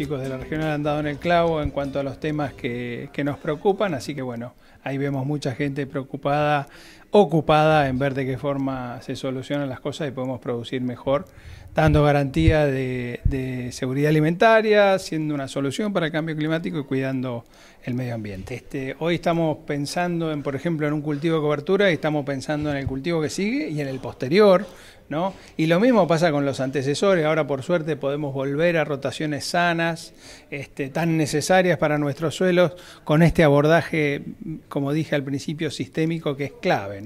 chicos de la región han dado en el clavo en cuanto a los temas que, nos preocupan, así que bueno, ahí vemos mucha gente preocupada, ocupada en ver de qué forma se solucionan las cosas y podemos producir mejor, dando garantía de, seguridad alimentaria, siendo una solución para el cambio climático y cuidando el medio ambiente. Este, hoy estamos pensando, en, por ejemplo, en un cultivo de cobertura y estamos pensando en el cultivo que sigue y en el posterior, y lo mismo pasa con los antecesores, ahora por suerte podemos volver a rotaciones sanas, este, tan necesarias para nuestros suelos, con este abordaje, como dije al principio, sistémico que es clave,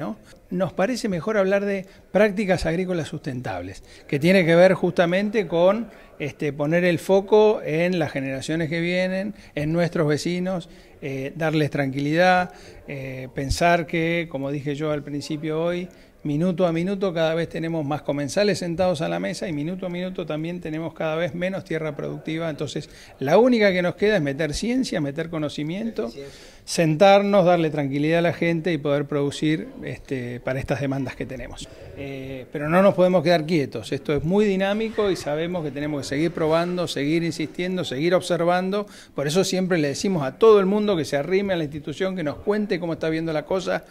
Nos parece mejor hablar de prácticas agrícolas sustentables, que tiene que ver justamente con este, poner el foco en las generaciones que vienen, en nuestros vecinos, eh, darles tranquilidad, eh, pensar que, como dije yo al principio hoy, minuto a minuto cada vez tenemos más comensales sentados a la mesa y minuto a minuto también tenemos cada vez menos tierra productiva. Entonces, la única que nos queda es meter ciencia, meter conocimiento, sentarnos, darle tranquilidad a la gente y poder producir este, para estas demandas que tenemos. Eh, pero no nos podemos quedar quietos, esto es muy dinámico y sabemos que tenemos que seguir probando, seguir insistiendo, seguir observando. Por eso siempre le decimos a todo el mundo que se arrime a la institución, que nos cuente cómo está viendo la cosa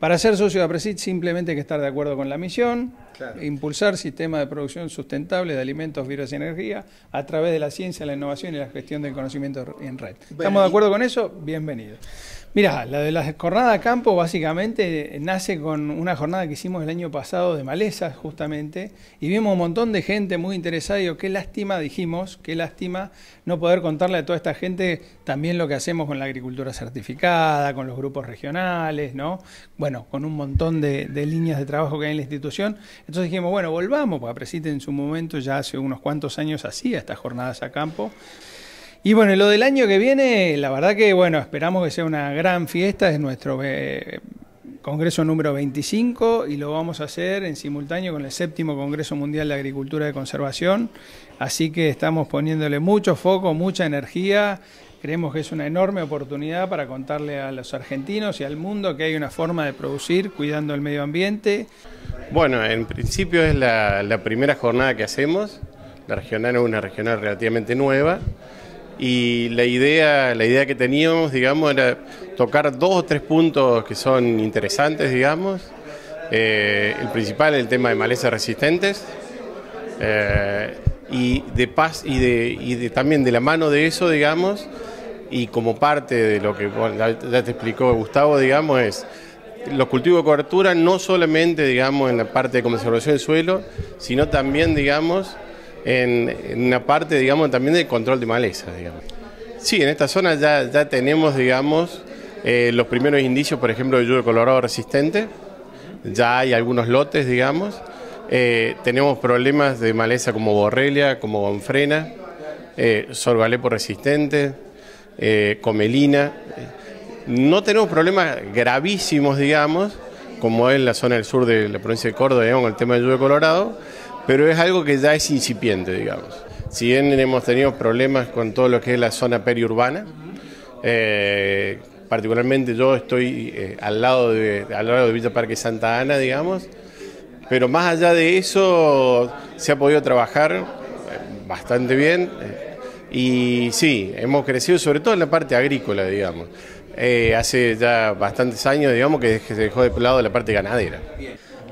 para ser socio de APRESID simplemente hay que estar de acuerdo con la misión, e impulsar sistemas de producción sustentable de alimentos, virus y energía a través de la ciencia, la innovación y la gestión del conocimiento en red. ¿Estamos de acuerdo con eso? Bienvenido. Mira, la de la jornada a campo básicamente nace con una jornada que hicimos el año pasado de malezas justamente y vimos un montón de gente muy interesada y digo, qué lástima, dijimos, qué lástima no poder contarle a toda esta gente también lo que hacemos con la agricultura certificada, con los grupos regionales, ¿no? Bueno, con un montón de, líneas de trabajo que hay en la institución. Entonces dijimos, bueno, volvamos, porque Presite en su momento ya hace unos cuantos años hacía estas jornadas a campo. Y bueno, lo del año que viene, la verdad que bueno, esperamos que sea una gran fiesta, es nuestro eh, Congreso número 25 y lo vamos a hacer en simultáneo con el séptimo Congreso Mundial de Agricultura de Conservación, así que estamos poniéndole mucho foco, mucha energía, creemos que es una enorme oportunidad para contarle a los argentinos y al mundo que hay una forma de producir cuidando el medio ambiente. Bueno, en principio es la, la primera jornada que hacemos, la regional es una regional relativamente nueva, y la idea, la idea que teníamos, digamos, era tocar dos o tres puntos que son interesantes, digamos. Eh, el principal, el tema de malezas resistentes. Eh, y de paz y, de, y también de la mano de eso, digamos, y como parte de lo que ya te explicó Gustavo, digamos, es los cultivos de cobertura no solamente, digamos, en la parte de conservación del suelo, sino también, digamos, en, una parte, digamos, también del control de maleza, digamos. Sí, en esta zona ya, tenemos, digamos, eh, los primeros indicios, por ejemplo, de lluvia colorado resistente. Ya hay algunos lotes, digamos. Eh, tenemos problemas de maleza como borrelia, como gonfrena, eh, resistente, eh, comelina. No tenemos problemas gravísimos, digamos, como en la zona del sur de la provincia de Córdoba, digamos, con el tema de lluvia colorado, pero es algo que ya es incipiente, digamos. Si bien hemos tenido problemas con todo lo que es la zona periurbana, eh, particularmente yo estoy eh, al, lado de, al lado de Villa Parque Santa Ana, digamos, pero más allá de eso se ha podido trabajar eh, bastante bien y sí, hemos crecido sobre todo en la parte agrícola, digamos. hace ya bastantes años, digamos, que se dejó de lado la parte ganadera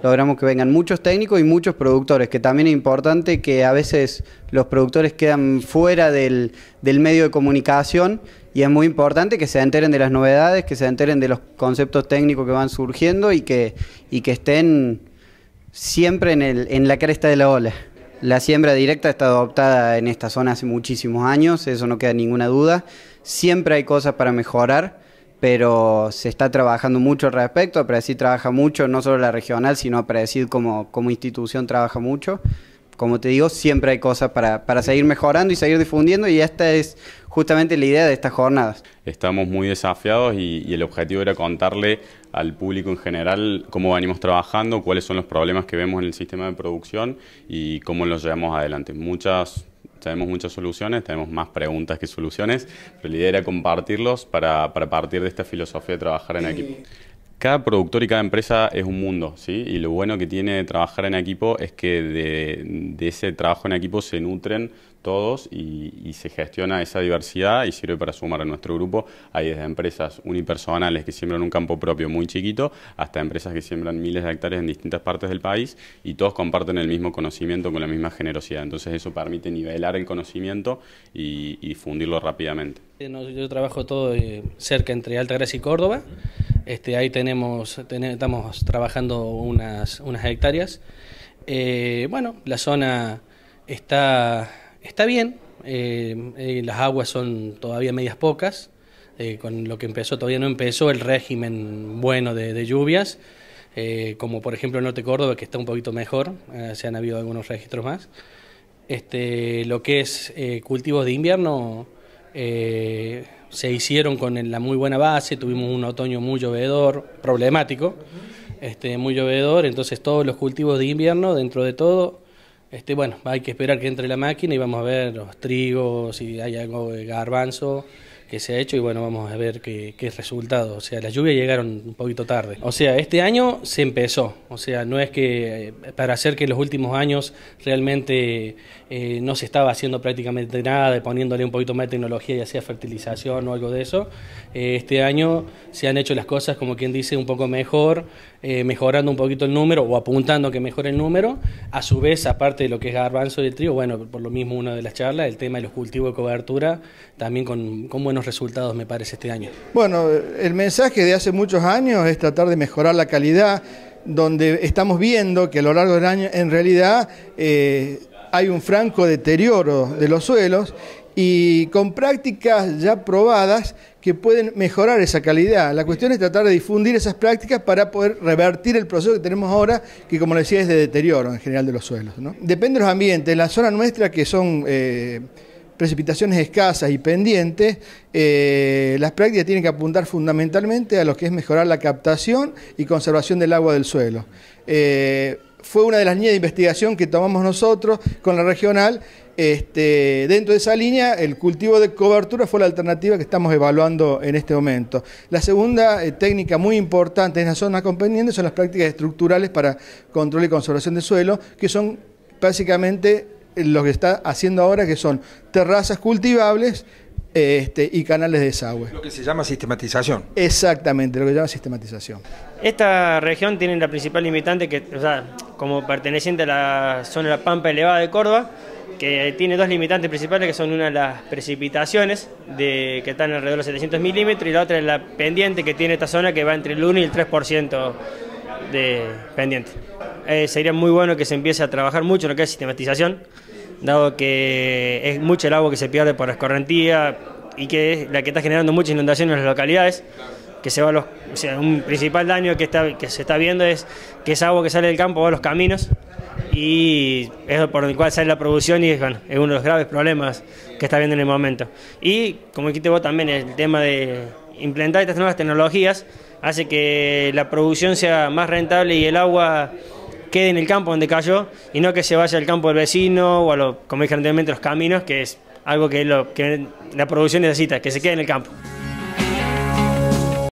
logramos que vengan muchos técnicos y muchos productores, que también es importante que a veces los productores quedan fuera del, medio de comunicación y es muy importante que se enteren de las novedades, que se enteren de los conceptos técnicos que van surgiendo y que, que estén siempre en, el, en la cresta de la ola. La siembra directa está adoptada en esta zona hace muchísimos años, eso no queda ninguna duda. Siempre hay cosas para mejorar pero se está trabajando mucho al respecto. Predecid trabaja mucho, no solo la regional, sino Predecid como, como institución trabaja mucho. Como te digo, siempre hay cosas para, para seguir mejorando y seguir difundiendo y esta es justamente la idea de estas jornadas. Estamos muy desafiados y, y el objetivo era contarle al público en general cómo venimos trabajando, cuáles son los problemas que vemos en el sistema de producción y cómo los llevamos adelante. Muchas tenemos muchas soluciones, tenemos más preguntas que soluciones, pero la idea era compartirlos para, partir de esta filosofía de trabajar en equipo. Cada productor y cada empresa es un mundo, ¿sí? Y lo bueno que tiene trabajar en equipo es que de ese trabajo en equipo se nutren todos y, se gestiona esa diversidad y sirve para sumar a nuestro grupo. Hay desde empresas unipersonales que siembran un campo propio muy chiquito hasta empresas que siembran miles de hectáreas en distintas partes del país y todos comparten el mismo conocimiento con la misma generosidad. Entonces eso permite nivelar el conocimiento y, fundirlo rápidamente. Yo trabajo todo eh, cerca entre Gracia y Córdoba. Este, ahí tenemos, estamos trabajando unas, unas hectáreas. Eh, bueno, la zona está Está bien, eh, eh, las aguas son todavía medias pocas, eh, con lo que empezó, todavía no empezó el régimen bueno de, lluvias, como por ejemplo el Norte Córdoba, que está un poquito mejor, se han habido algunos registros más. Este, lo que es cultivos de invierno se hicieron con la muy buena base, tuvimos un otoño muy llovedor, problemático, este, muy llovedor, entonces todos los cultivos de invierno, dentro de todo, este, bueno, hay que esperar que entre la máquina y vamos a ver los trigos, si hay algo de garbanzo que se ha hecho y bueno, vamos a ver qué, qué resultado. O sea, las lluvias llegaron un poquito tarde. O sea, este año se empezó. O sea, no es que eh, para hacer que los últimos años realmente eh, no se estaba haciendo prácticamente nada, de poniéndole un poquito más de tecnología, ya sea fertilización o algo de eso. Eh, este año se han hecho las cosas, como quien dice, un poco mejor, mejorando un poquito el número o apuntando que mejore el número. A su vez, aparte de lo que es garbanzo y trigo, bueno, por lo mismo una de las charlas, el tema de los cultivos de cobertura, también con, con resultados, me parece, este año. Bueno, el mensaje de hace muchos años es tratar de mejorar la calidad, donde estamos viendo que a lo largo del año, en realidad, eh, hay un franco deterioro de los suelos y con prácticas ya probadas que pueden mejorar esa calidad. La cuestión es tratar de difundir esas prácticas para poder revertir el proceso que tenemos ahora, que como les decía es de deterioro en general de los suelos. Depende de los ambientes. La zona nuestra, que son... Eh, precipitaciones escasas y pendientes, eh, las prácticas tienen que apuntar fundamentalmente a lo que es mejorar la captación y conservación del agua del suelo. Eh, fue una de las líneas de investigación que tomamos nosotros con la regional. Este, dentro de esa línea, el cultivo de cobertura fue la alternativa que estamos evaluando en este momento. La segunda eh, técnica muy importante en la zona pendientes son las prácticas estructurales para control y conservación del suelo, que son básicamente lo que está haciendo ahora, que son terrazas cultivables este, y canales de desagüe. Lo que se llama sistematización. Exactamente, lo que se llama sistematización. Esta región tiene la principal limitante, que, o sea, como perteneciente a la zona de la Pampa Elevada de Córdoba, que tiene dos limitantes principales, que son una las precipitaciones, de, que están alrededor de 700 milímetros, y la otra es la pendiente que tiene esta zona, que va entre el 1 y el 3% de pendiente. Eh, sería muy bueno que se empiece a trabajar mucho en lo que es sistematización, dado que es mucho el agua que se pierde por la escorrentía y que es la que está generando muchas inundaciones en las localidades. Que se va los, o sea, un principal daño que, que se está viendo es que esa agua que sale del campo va a los caminos y es por el cual sale la producción y es uno de los graves problemas que está viendo en el momento. Y como dijiste vos también, el tema de implementar estas nuevas tecnologías hace que la producción sea más rentable y el agua quede en el campo donde cayó y no que se vaya al campo del vecino o a lo, como dije anteriormente, los caminos, que es algo que, lo, que la producción necesita, que se quede en el campo.